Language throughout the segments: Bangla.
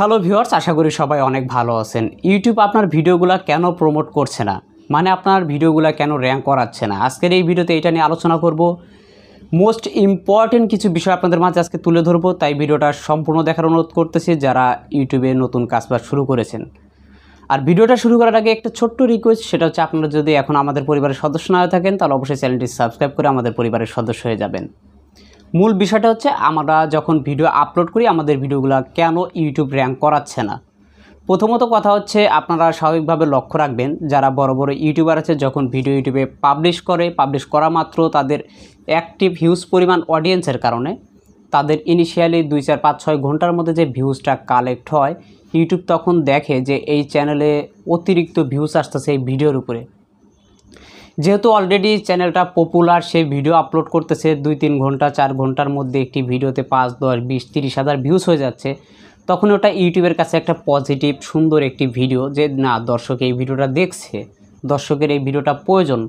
হ্যালো ভিউয়ার্স আশা করি সবাই অনেক ভালো আছেন ইউটিউব আপনার ভিডিওগুলো কেন প্রমোট করছে না মানে আপনার ভিডিওগুলো কেন র্যাঙ্ক করাচ্ছে না আজকের এই ভিডিওতে এটা নিয়ে আলোচনা করব মোস্ট ইম্পর্টেন্ট কিছু বিষয় আপনাদের মাঝে আজকে তুলে ধরবো তাই ভিডিওটা সম্পূর্ণ দেখার অনুরোধ করতেছি যারা ইউটিউবে নতুন কাজবাজ শুরু করেছেন আর ভিডিওটা শুরু করার আগে একটা ছোট্ট রিকোয়েস্ট সেটা হচ্ছে আপনারা যদি এখন আমাদের পরিবারের সদস্য না হয়ে থাকেন তাহলে অবশ্যই চ্যানেলটি সাবস্ক্রাইব করে আমাদের পরিবারের সদস্য হয়ে যাবেন মূল বিষয়টা হচ্ছে আমরা যখন ভিডিও আপলোড করি আমাদের ভিডিওগুলো কেন ইউটিউব র্যাঙ্ক করাচ্ছে না প্রথমত কথা হচ্ছে আপনারা স্বাভাবিকভাবে লক্ষ্য রাখবেন যারা বড় বড় ইউটিউবার আছে যখন ভিডিও ইউটিউবে পাবলিশ করে পাবলিশ করা মাত্র তাদের অ্যাক্টিভ হিউজ পরিমাণ অডিয়েন্সের কারণে তাদের ইনিশিয়ালি দুই চার পাঁচ ছয় ঘন্টার মধ্যে যে ভিউজটা কালেক্ট হয় ইউটিউব তখন দেখে যে এই চ্যানেলে অতিরিক্ত ভিউজ আসতেছে এই ভিডিওর উপরে যেহেতু অলরেডি চ্যানেলটা পপুলার সেই ভিডিও আপলোড করতেছে দুই তিন ঘন্টা চার ঘন্টার মধ্যে একটি ভিডিওতে পাঁচ দশ বিশ তিরিশ হাজার ভিউজ হয়ে যাচ্ছে তখন ওটা ইউটিউবের কাছে একটা পজিটিভ সুন্দর একটি ভিডিও যে না দর্শক এই ভিডিওটা দেখছে দর্শকের এই ভিডিওটা প্রয়োজন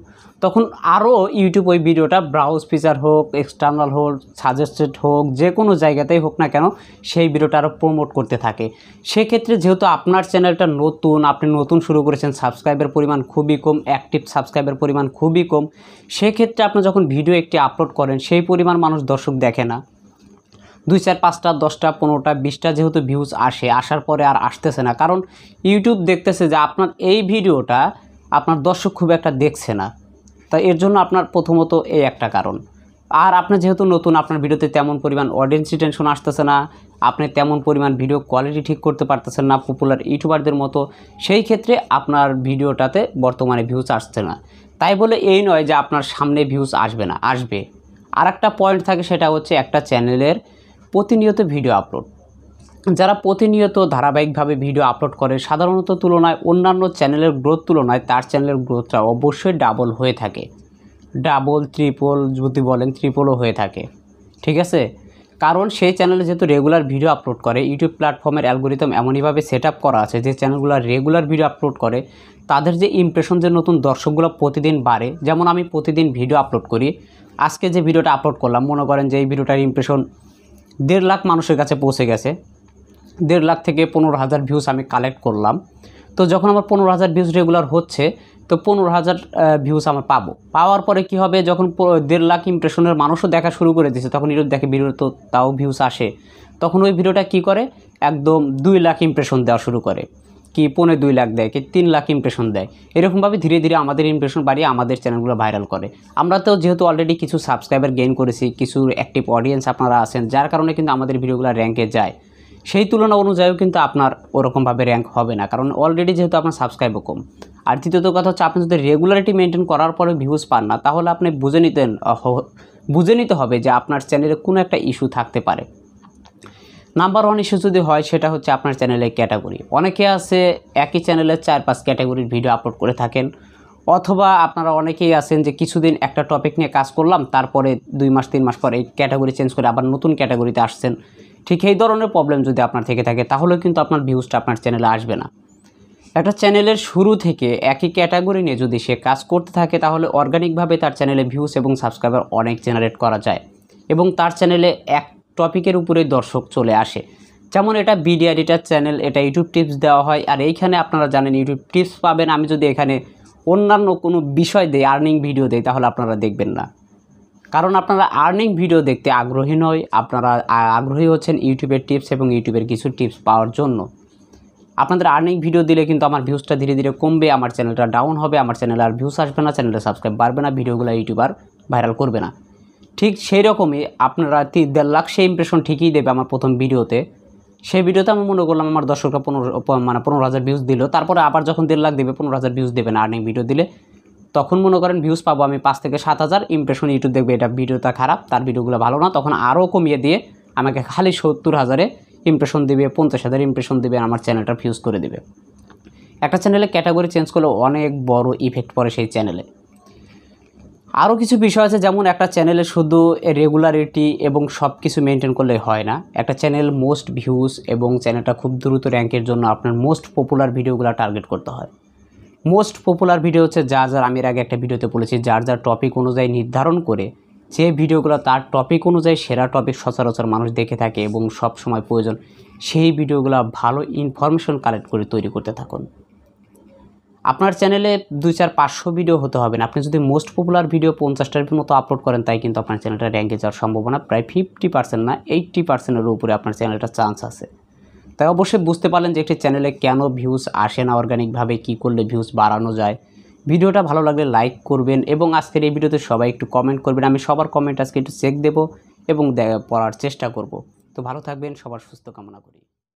তখন আরও ইউটিউব ওই ভিডিওটা ব্রাউজ ফিচার হোক এক্সটার্নাল হোক সাজেস্টেড হোক যে কোনো জায়গাতেই হোক না কেন সেই ভিডিওটা আরও প্রমোট করতে থাকে সেক্ষেত্রে যেহেতু আপনার চ্যানেলটা নতুন আপনি নতুন শুরু করেছেন সাবস্ক্রাইবের পরিমাণ খুবই কম অ্যাক্টিভ সাবস্ক্রাইবের পরিমাণ খুবই কম সেক্ষেত্রে আপনি যখন ভিডিও একটি আপলোড করেন সেই পরিমাণ মানুষ দর্শক দেখে না দুই চার পাঁচটা দশটা পনেরোটা বিশটা যেহেতু ভিউজ আসে আসার পরে আর আসতেছে না কারণ ইউটিউব দেখতেছে যে আপনার এই ভিডিওটা আপনার দর্শক খুব একটা দেখছে না তাই এর জন্য আপনার প্রথমত এই একটা কারণ আর আপনি যেহেতু নতুন আপনার ভিডিওতে তেমন পরিমাণ অডিয়েন্স রিটেনশন আসতেছে না আপনি তেমন পরিমাণ ভিডিও কোয়ালিটি ঠিক করতে পারতেছেন না পপুলার ইউটিউবারদের মতো সেই ক্ষেত্রে আপনার ভিডিওটাতে বর্তমানে ভিউজ আসছে না তাই বলে এই নয় যে আপনার সামনে ভিউজ আসবে না আসবে আর একটা পয়েন্ট থাকে সেটা হচ্ছে একটা চ্যানেলের প্রতিনিয়ত ভিডিও আপলোড যারা প্রতিনিয়ত ধারাবাহিকভাবে ভিডিও আপলোড করে সাধারণত তুলনায় অন্যান্য চ্যানেলের গ্রোথ তুলনায় তার চ্যানেলের গ্রোথটা অবশ্যই ডাবল হয়ে থাকে ডাবল ত্রিপল যদি বলেন ত্রিপলও হয়ে থাকে ঠিক আছে কারণ সেই চ্যানেলে যেহেতু রেগুলার ভিডিও আপলোড করে ইউটিউব প্ল্যাটফর্মের অ্যালগোরিদম এমনইভাবে সেট আপ করা আছে যে চ্যানেলগুলো রেগুলার ভিডিও আপলোড করে তাদের যে ইমপ্রেশন যে নতুন দর্শকগুলো প্রতিদিন বাড়ে যেমন আমি প্রতিদিন ভিডিও আপলোড করি আজকে যে ভিডিওটা আপলোড করলাম মনে করেন যে এই ভিডিওটার ইমপ্রেশন দেড় লাখ মানুষের কাছে পৌঁছে গেছে দেড় লাখ থেকে পনেরো হাজার ভিউজ আমি কালেক্ট করলাম তো যখন আমার পনেরো হাজার ভিউজ রেগুলার হচ্ছে তো পনেরো হাজার ভিউজ আমার পাবো পাওয়ার পরে কি হবে যখন দেড় লাখ ইমপ্রেশনের মানুষও দেখা শুরু করে দিয়েছে তখন ইউটিউব দেখে ভিডিও তো তাও ভিউজ আসে তখন ওই ভিডিওটা কি করে একদম দুই লাখ ইমপ্রেশন দেওয়া শুরু করে কি পনেরো দুই লাখ দেয় কি তিন লাখ ইমপ্রেশন দেয় এরকমভাবে ধীরে ধীরে আমাদের ইমপ্রেশন বাড়িয়ে আমাদের চ্যানেলগুলো ভাইরাল করে আমরা তো যেহেতু অলরেডি কিছু সাবস্ক্রাইবার গেইন করেছি কিছু অ্যাক্টিভ অডিয়েন্স আপনারা আছেন যার কারণে কিন্তু আমাদের ভিডিওগুলো র্যাঙ্কে যায় সেই তুলনা অনুযায়ীও কিন্তু আপনার ওরকমভাবে র্যাঙ্ক হবে না কারণ অলরেডি যেহেতু আপনার সাবস্ক্রাইবও কম আর দ্বিতীয়ত কথা হচ্ছে আপনি যদি রেগুলারিটি মেনটেন করার পরে ভিউজ পান না তাহলে আপনি বুঝে নিতেন বুঝে নিতে হবে যে আপনার চ্যানেলে কোনো একটা ইস্যু থাকতে পারে নাম্বার ওয়ান ইস্যু যদি হয় সেটা হচ্ছে আপনার চ্যানেলের ক্যাটাগরি অনেকে আছে একই চ্যানেলের চার পাঁচ ক্যাটাগরির ভিডিও আপলোড করে থাকেন অথবা আপনারা অনেকেই আছেন যে কিছুদিন একটা টপিক নিয়ে কাজ করলাম তারপরে দুই মাস তিন মাস পরে এই ক্যাটাগরি চেঞ্জ করে আবার নতুন ক্যাটাগরিতে আসছেন ঠিক এই ধরনের প্রবলেম যদি আপনার থেকে থাকে তাহলে কিন্তু আপনার ভিউজটা আপনার চ্যানেলে আসবে না একটা চ্যানেলের শুরু থেকে একই ক্যাটাগরি নিয়ে যদি সে কাজ করতে থাকে তাহলে অর্গানিকভাবে তার চ্যানেলে ভিউজ এবং সাবস্ক্রাইবার অনেক জেনারেট করা যায় এবং তার চ্যানেলে এক টপিকের উপরে দর্শক চলে আসে যেমন এটা বিডিআরিটার চ্যানেল এটা ইউটিউব টিপস দেওয়া হয় আর এইখানে আপনারা জানেন ইউটিউব টিপস পাবেন আমি যদি এখানে অন্যান্য কোনো বিষয় দেই আর্নিং ভিডিও দেই তাহলে আপনারা দেখবেন না কারণ আপনারা আর্নিং ভিডিও দেখতে আগ্রহী নয় আপনারা আগ্রহী হচ্ছেন ইউটিউবের টিপস এবং ইউটিউবের কিছু টিপস পাওয়ার জন্য আপনাদের আর্নিং ভিডিও দিলে কিন্তু আমার ভিউজটা ধীরে ধীরে কমবে আমার চ্যানেলটা ডাউন হবে আমার চ্যানেলে আর ভিউজ আসবে না চ্যানেলে সাবস্ক্রাইব বাড়বে না ভিডিওগুলো ইউটিউব আর ভাইরাল করবে না ঠিক সেই রকমই আপনারা দেড় লাখ সেই ইমপ্রেশন ঠিকই দেবে আমার প্রথম ভিডিওতে সেই ভিডিওতে আমি মনে করলাম আমার দর্শকরা পনেরো মানে পনেরো হাজার ভিউজ দিল তারপরে আবার যখন দেড় লাখ দেবে পনেরো হাজার ভিউজ দেবে না আর্নিং ভিডিও দিলে তখন মনে করেন ভিউজ পাবো আমি পাঁচ থেকে সাত হাজার ইমপ্রেশন ইউটিউব দেখবে এটা ভিডিওটা খারাপ তার ভিডিওগুলো ভালো না তখন আরও কমিয়ে দিয়ে আমাকে খালি সত্তর হাজারে ইমপ্রেশন দিবে পঞ্চাশ হাজার ইমপ্রেশন দিবে আমার চ্যানেলটা ভিউজ করে দেবে একটা চ্যানেলে ক্যাটাগরি চেঞ্জ করলে অনেক বড় ইফেক্ট পড়ে সেই চ্যানেলে আরও কিছু বিষয় আছে যেমন একটা চ্যানেলে শুধু রেগুলারিটি এবং সব কিছু মেনটেন করলে হয় না একটা চ্যানেল মোস্ট ভিউজ এবং চ্যানেলটা খুব দ্রুত র্যাঙ্কের জন্য আপনার মোস্ট পপুলার ভিডিওগুলো টার্গেট করতে হয় মোস্ট পপুলার ভিডিও হচ্ছে যার যার আমি এর আগে একটা ভিডিওতে বলেছি যার যার টপিক অনুযায়ী নির্ধারণ করে যে ভিডিওগুলো তার টপিক অনুযায়ী সেরা টপিক সচরাচর মানুষ দেখে থাকে এবং সব সময় প্রয়োজন সেই ভিডিওগুলো ভালো ইনফরমেশন কালেক্ট করে তৈরি করতে থাকুন আপনার চ্যানেলে দুই চার পাঁচশো ভিডিও হতে হবে না আপনি যদি মোস্ট পপুলার ভিডিও পঞ্চাশটার মতো আপলোড করেন তাই কিন্তু আপনার চ্যানেলটা র্যাঙ্কে যাওয়ার সম্ভাবনা প্রায় ফিফটি পার্সেন্ট না এইটটি পার্সেন্টের উপরে আপনার চ্যানেলটা চান্স আছে তাই অবশ্যই বুঝতে পারলেন যে একটি চ্যানেলে কেন ভিউজ আসে না অর্গানিকভাবে কি করলে ভিউজ বাড়ানো যায় ভিডিওটা ভালো লাগলে লাইক করবেন এবং আজকের এই ভিডিওতে সবাই একটু কমেন্ট করবেন আমি সবার কমেন্ট আজকে একটু চেক দেবো এবং পড়ার চেষ্টা করব তো ভালো থাকবেন সবার সুস্থ কামনা করি